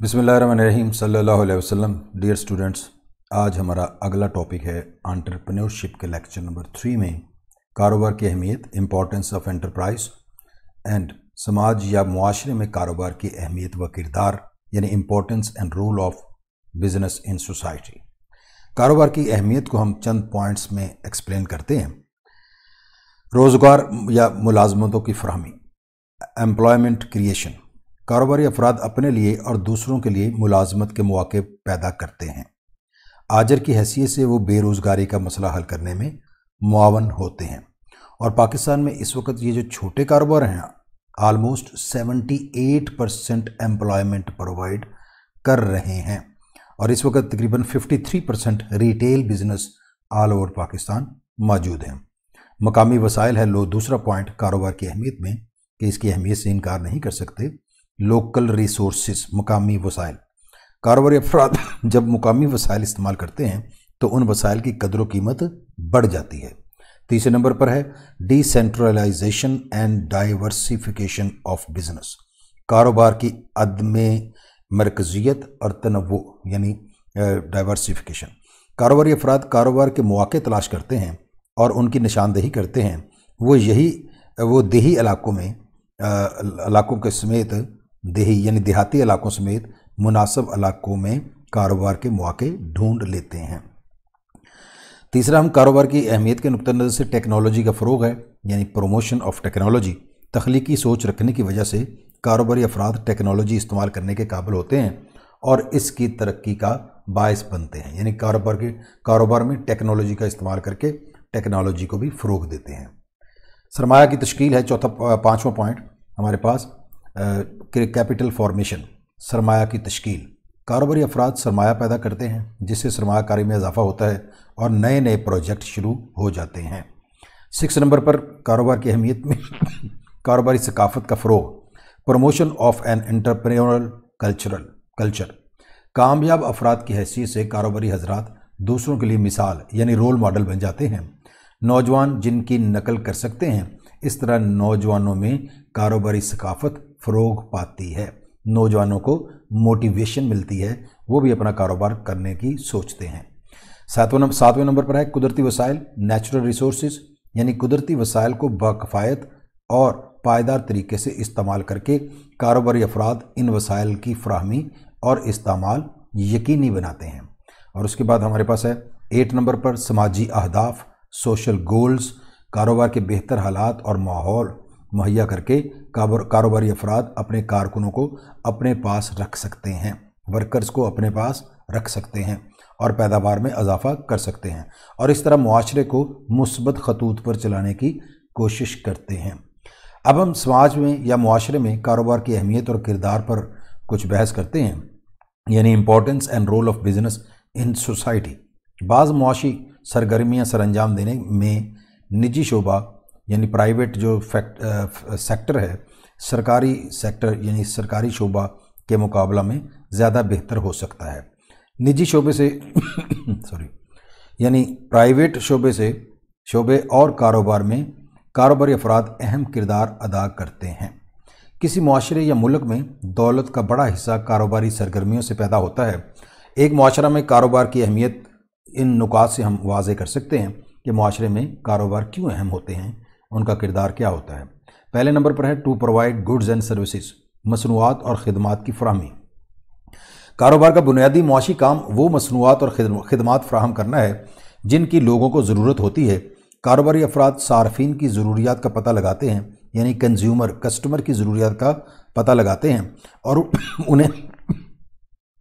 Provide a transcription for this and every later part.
بسم اللہ الرحمن الرحیم صلی اللہ علیہ وسلم ڈیئر اسٹوڈنٹس آج ہمارا اگلا ٹاپک ہے آنٹرپرینور کے لیکچر نمبر تھری میں کاروبار کی اہمیت امپورٹنس آف انٹرپرائز اینڈ سماج یا معاشرے میں کاروبار کی اہمیت و کردار یعنی importance and role of business in society کاروبار کی اہمیت کو ہم چند پوائنٹس میں ایکسپلین کرتے ہیں روزگار یا ملازمتوں کی فراہمی امپلائمنٹ کریشن کاروباری افراد اپنے لیے اور دوسروں کے لیے ملازمت کے مواقع پیدا کرتے ہیں آجر کی حیثیت سے وہ بے روزگاری کا مسئلہ حل کرنے میں معاون ہوتے ہیں اور پاکستان میں اس وقت یہ جو چھوٹے کاروبار ہیں almost seventy eight percent employment provide کر رہے ہیں اور اس وقت تقریباً fifty three percent retail business all over Pakistan موجود ہیں مقامی وسائل ہے لو دوسرا پوائنٹ کاروبار کی اہمیت میں کہ اس کی اہمیت سے انکار نہیں کر سکتے لوکل ریسورسز مقامی وسائل کاروباری افراد جب مقامی وسائل استعمال کرتے ہیں تو ان وسائل کی قدر و قیمت بڑھ جاتی ہے تیسرے نمبر پر ہے decentralization and diversification of business کاروبار کی عدم مرکزیت اور تنوع یعنی ڈائیورسیفکیشن کاروباری افراد کاروبار کے مواقع تلاش کرتے ہیں اور ان کی نشاندہی کرتے ہیں وہ یہی وہ دیہی علاقوں میں علاقوں کے سمیت دیہی یعنی دیہاتی علاقوں سمیت مناسب علاقوں میں کاروبار کے مواقع ڈھونڈ لیتے ہیں تیسرا ہم کاروبار کی اہمیت کے نقطہ نظر سے ٹیکنالوجی کا فروغ ہے یعنی پروموشن آف ٹیکنالوجی تخلیقی سوچ رکھنے کی وجہ سے کاروباری افراد ٹیکنالوجی استعمال کرنے کے قابل ہوتے ہیں اور اس کی ترقی کا باعث بنتے ہیں یعنی کاروبار کے کاروبار میں ٹیکنالوجی کا استعمال کر کے ٹیکنالوجی کو بھی فروغ دیتے ہیں سرمایہ کی تشکیل ہے چوتھا پانچواں پوائنٹ ہمارے پاس کیپٹل فارمیشن سرمایہ کی تشکیل کاروباری افراد سرمایہ پیدا کرتے ہیں جس سے سرمایہ کاری میں اضافہ ہوتا ہے اور نئے نئے پروجیکٹ شروع ہو جاتے ہیں سکس نمبر پر کاروبار کی اہمیت میں کاروباری ثقافت کا فروغ promotion of an entrepreneurial cultural culture کامیاب افراد کی حیثیت سے کاروباری حضرات دوسروں کے لیے مثال یعنی رول ماڈل بن جاتے ہیں نوجوان جن کی نقل کر سکتے ہیں اس طرح نوجوانوں میں کاروباری ثقافت فروغ پاتی ہے نوجوانوں کو موٹیویشن ملتی ہے وہ بھی اپنا کاروبار کرنے کی سوچتے ہیں ساتویں نمبر ساتویں نمبر پر ہے قدرتی وسائل نیچرل ریسورسز یعنی قدرتی وسائل کو باکفایت اور پائیدار طریقے سے استعمال کر کے کاروباری افراد ان وسائل کی فراہمی اور استعمال یقینی بناتے ہیں اور اس کے بعد ہمارے پاس ہے ایٹ نمبر پر سماجی اہداف سوشل گولز کاروبار کے بہتر حالات اور ماحول مہیا کر کے کاروباری افراد اپنے کارکنوں کو اپنے پاس رکھ سکتے ہیں ورکرز کو اپنے پاس رکھ سکتے ہیں اور پیداوار میں اضافہ کر سکتے ہیں اور اس طرح معاشرے کو مثبت خطوط پر چلانے کی کوشش کرتے ہیں اب ہم سماج میں یا معاشرے میں کاروبار کی اہمیت اور کردار پر کچھ بحث کرتے ہیں یعنی importance and role of business in society بعض معاشی سرگرمیاں سر انجام دینے میں نجی شعبہ یعنی پرائیویٹ جو سیکٹر ہے سرکاری سیکٹر یعنی سرکاری شعبہ کے مقابلہ میں زیادہ بہتر ہو سکتا ہے نجی شعبے سے سوری یعنی پرائیویٹ شعبے سے شعبے اور کاروبار میں کاروباری افراد اہم کردار ادا کرتے ہیں کسی معاشرے یا ملک میں دولت کا بڑا حصہ کاروباری سرگرمیوں سے پیدا ہوتا ہے ایک معاشرہ میں کاروبار کی اہمیت ان نکات سے ہم واضح کر سکتے ہیں کہ معاشرے میں کاروبار کیوں اہم ہوتے ہیں ان کا کردار کیا ہوتا ہے پہلے نمبر پر ہے to provide goods and services مصنوعات اور خدمات کی فراہمی کاروبار کا بنیادی معاشی کام وہ مصنوعات اور خدمات فراہم کرنا ہے جن کی لوگوں کو ضرورت ہوتی ہے کاروباری افراد صارفین کی ضروریات کا پتہ لگاتے ہیں یعنی کنزیومر کسٹمر کی ضروریات کا پتہ لگاتے ہیں اور انہیں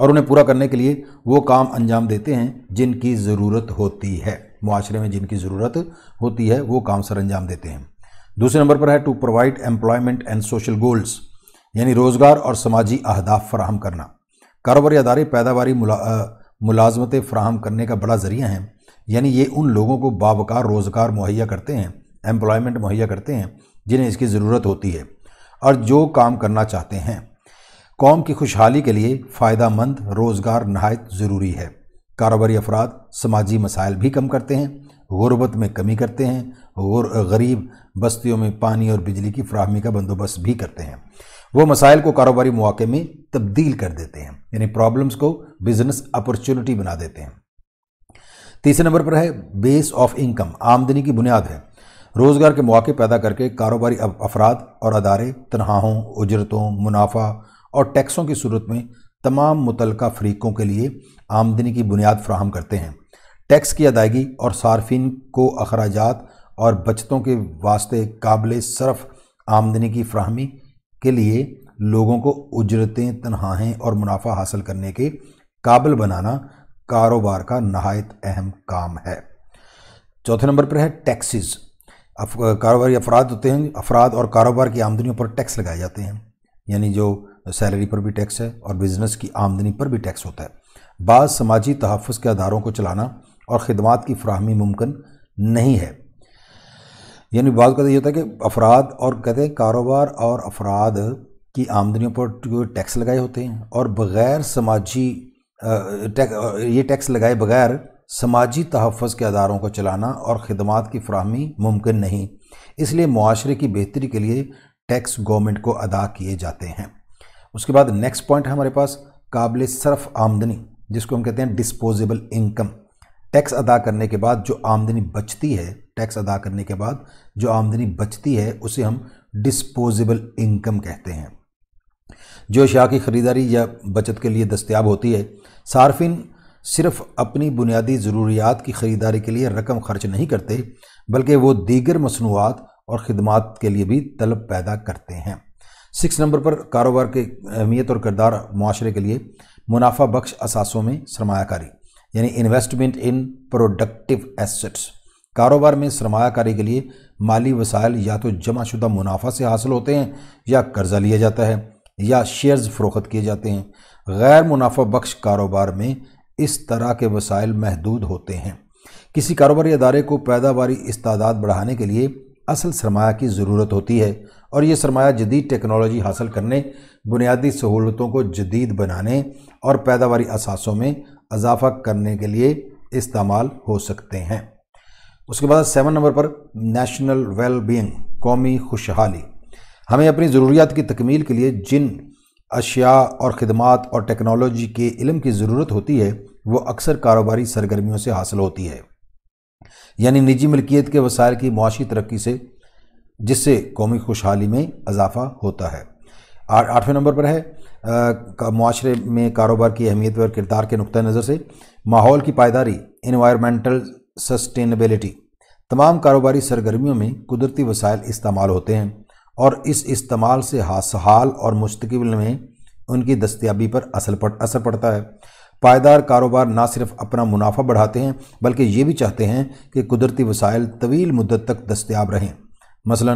اور انہیں پورا کرنے کے لیے وہ کام انجام دیتے ہیں جن کی ضرورت ہوتی ہے معاشرے میں جن کی ضرورت ہوتی ہے وہ کام سر انجام دیتے ہیں دوسرے نمبر پر ہے to provide employment and social goals یعنی روزگار اور سماجی اہداف فراہم کرنا کاروباری ادارے پیداواری ملازمتیں فراہم کرنے کا بڑا ذریعہ ہیں یعنی یہ ان لوگوں کو باوقار روزگار مہیا کرتے ہیں امپلائمنٹ مہیا کرتے ہیں جنہیں اس کی ضرورت ہوتی ہے اور جو کام کرنا چاہتے ہیں قوم کی خوشحالی کے لیے فائدہ مند روزگار نہایت ضروری ہے کاروباری افراد سماجی مسائل بھی کم کرتے ہیں غربت میں کمی کرتے ہیں غریب بستیوں میں پانی اور بجلی کی فراہمی کا بندوبست بھی کرتے ہیں وہ مسائل کو کاروباری مواقع میں تبدیل کر دیتے ہیں یعنی پرابلمز کو بزنس اپرچونٹی بنا دیتے ہیں تیسرے نمبر پر ہے بیس آف انکم آمدنی کی بنیاد ہے روزگار کے مواقع پیدا کر کے کاروباری افراد اور ادارے تنہاہوں اجرتوں منافع اور ٹیکسوں کی صورت میں تمام متعلقہ فریقوں کے لیے آمدنی کی بنیاد فراہم کرتے ہیں ٹیکس کی ادائیگی اور صارفین کو اخراجات اور بچتوں کے واسطے قابل صرف آمدنی کی فراہمی کے لیے لوگوں کو اجرتیں تنہائیں اور منافع حاصل کرنے کے قابل بنانا کاروبار کا نہایت اہم کام ہے چوتھے نمبر پر ہے ٹیکسز کاروباری افراد ہوتے ہیں افراد اور کاروبار کی آمدنیوں پر ٹیکس لگائے جاتے ہیں یعنی جو سیلری پر بھی ٹیکس ہے اور بزنس کی آمدنی پر بھی ٹیکس ہوتا ہے بعض سماجی تحفظ کے اداروں کو چلانا اور خدمات کی فراہمی ممکن نہیں ہے یعنی بعض کا یہ ہوتا ہے کہ افراد اور کہتے ہیں کاروبار اور افراد کی آمدنیوں پر ٹیکس لگائے ہوتے ہیں اور بغیر سماجی یہ ٹیکس لگائے بغیر سماجی تحفظ کے اداروں کو چلانا اور خدمات کی فراہمی ممکن نہیں اس لیے معاشرے کی بہتری کے لیے ٹیکس گورنمنٹ کو ادا کیے جاتے ہیں اس کے بعد نیکسٹ پوائنٹ ہے ہمارے پاس قابل صرف آمدنی جس کو ہم کہتے ہیں ڈسپوزیبل انکم ٹیکس ادا کرنے کے بعد جو آمدنی بچتی ہے ٹیکس ادا کرنے کے بعد جو آمدنی بچتی ہے اسے ہم ڈسپوزیبل انکم کہتے ہیں جو اشیاء کی خریداری یا بچت کے لیے دستیاب ہوتی ہے صارفین صرف اپنی بنیادی ضروریات کی خریداری کے لیے رقم خرچ نہیں کرتے بلکہ وہ دیگر مصنوعات اور خدمات کے لیے بھی طلب پیدا کرتے ہیں سکس نمبر پر کاروبار کے اہمیت اور کردار معاشرے کے لیے منافع بخش اثاثوں میں سرمایہ کاری یعنی انویسٹمنٹ ان پروڈکٹیو ایسٹس کاروبار میں سرمایہ کاری کے لیے مالی وسائل یا تو جمع شدہ منافع سے حاصل ہوتے ہیں یا قرضہ لیا جاتا ہے یا شیئرز فروخت کیے جاتے ہیں غیر منافع بخش کاروبار میں اس طرح کے وسائل محدود ہوتے ہیں کسی کاروباری ادارے کو پیداواری استعداد بڑھانے کے لیے اصل سرمایہ کی ضرورت ہوتی ہے اور یہ سرمایہ جدید ٹیکنالوجی حاصل کرنے بنیادی سہولتوں کو جدید بنانے اور پیداواری اثاثوں میں اضافہ کرنے کے لیے استعمال ہو سکتے ہیں اس کے بعد سیون نمبر پر نیشنل ویل بینگ قومی خوشحالی ہمیں اپنی ضروریات کی تکمیل کے لیے جن اشیاء اور خدمات اور ٹیکنالوجی کے علم کی ضرورت ہوتی ہے وہ اکثر کاروباری سرگرمیوں سے حاصل ہوتی ہے یعنی نجی ملکیت کے وسائل کی معاشی ترقی سے جس سے قومی خوشحالی میں اضافہ ہوتا ہے آٹھویں نمبر پر ہے معاشرے میں کاروبار کی اہمیت اور کردار کے نقطہ نظر سے ماحول کی پائیداری انوائرمنٹل سسٹینیبلٹی تمام کاروباری سرگرمیوں میں قدرتی وسائل استعمال ہوتے ہیں اور اس استعمال سے حاصل اور مستقبل میں ان کی دستیابی پر اثر پڑتا ہے پائیدار کاروبار نہ صرف اپنا منافع بڑھاتے ہیں بلکہ یہ بھی چاہتے ہیں کہ قدرتی وسائل طویل مدت تک دستیاب رہیں مثلا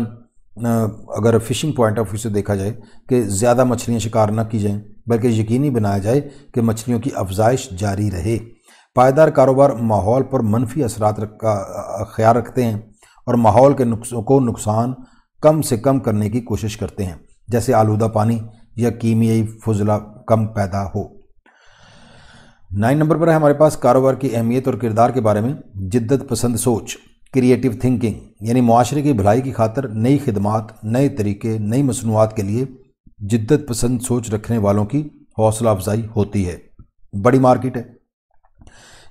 اگر فشنگ پوائنٹ آف ویو سے دیکھا جائے کہ زیادہ مچھلیاں شکار نہ کی جائیں بلکہ یقینی بنایا جائے کہ مچھلیوں کی افزائش جاری رہے پائیدار کاروبار ماحول پر منفی اثرات کا خیال رکھتے ہیں اور ماحول کے کو نقصان کم سے کم کرنے کی کوشش کرتے ہیں جیسے آلودہ پانی یا کیمیائی فضلہ کم پیدا ہو نائن نمبر پر ہے ہمارے پاس کاروبار کی اہمیت اور کردار کے بارے میں جدت پسند سوچ کریٹیو تھنکنگ یعنی معاشرے کی بھلائی کی خاطر نئی خدمات نئے طریقے نئی مصنوعات کے لیے جدت پسند سوچ رکھنے والوں کی حوصلہ افزائی ہوتی ہے بڑی مارکیٹ ہے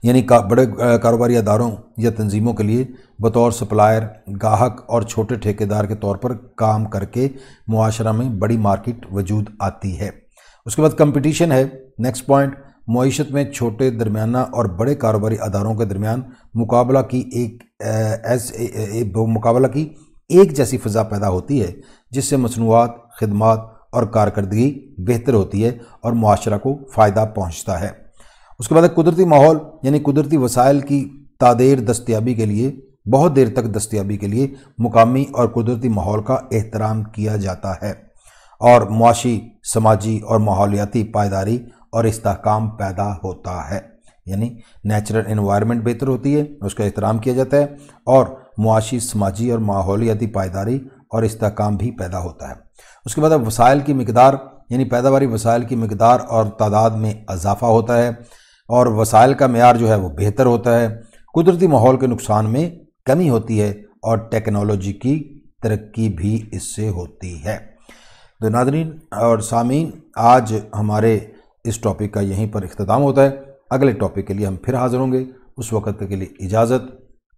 یعنی بڑے کاروباری اداروں یا تنظیموں کے لیے بطور سپلائر گاہک اور چھوٹے ٹھیکے دار کے طور پر کام کر کے معاشرہ میں بڑی مارکیٹ وجود آتی ہے اس کے بعد کمپٹیشن ہے نیکسٹ پوائنٹ معیشت میں چھوٹے درمیانہ اور بڑے کاروباری اداروں کے درمیان مقابلہ کی ایک مقابلہ کی ایک جیسی فضا پیدا ہوتی ہے جس سے مصنوعات خدمات اور کارکردگی بہتر ہوتی ہے اور معاشرہ کو فائدہ پہنچتا ہے اس کے بعد قدرتی ماحول یعنی قدرتی وسائل کی تادیر دستیابی کے لیے بہت دیر تک دستیابی کے لیے مقامی اور قدرتی ماحول کا احترام کیا جاتا ہے اور معاشی سماجی اور ماحولیاتی پائیداری اور استحکام پیدا ہوتا ہے یعنی نیچرل انوائرمنٹ بہتر ہوتی ہے اس کا احترام کیا جاتا ہے اور معاشی سماجی اور ماحولیاتی پائیداری اور استحکام بھی پیدا ہوتا ہے اس کے بعد اب وسائل کی مقدار یعنی پیداواری وسائل کی مقدار اور تعداد میں اضافہ ہوتا ہے اور وسائل کا معیار جو ہے وہ بہتر ہوتا ہے قدرتی ماحول کے نقصان میں کمی ہوتی ہے اور ٹیکنالوجی کی ترقی بھی اس سے ہوتی ہے تو ناظرین اور سامعین آج ہمارے اس ٹاپک کا یہیں پر اختتام ہوتا ہے اگلے ٹاپک کے لیے ہم پھر حاضر ہوں گے اس وقت کے لیے اجازت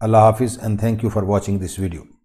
اللہ حافظ and thank you for watching this video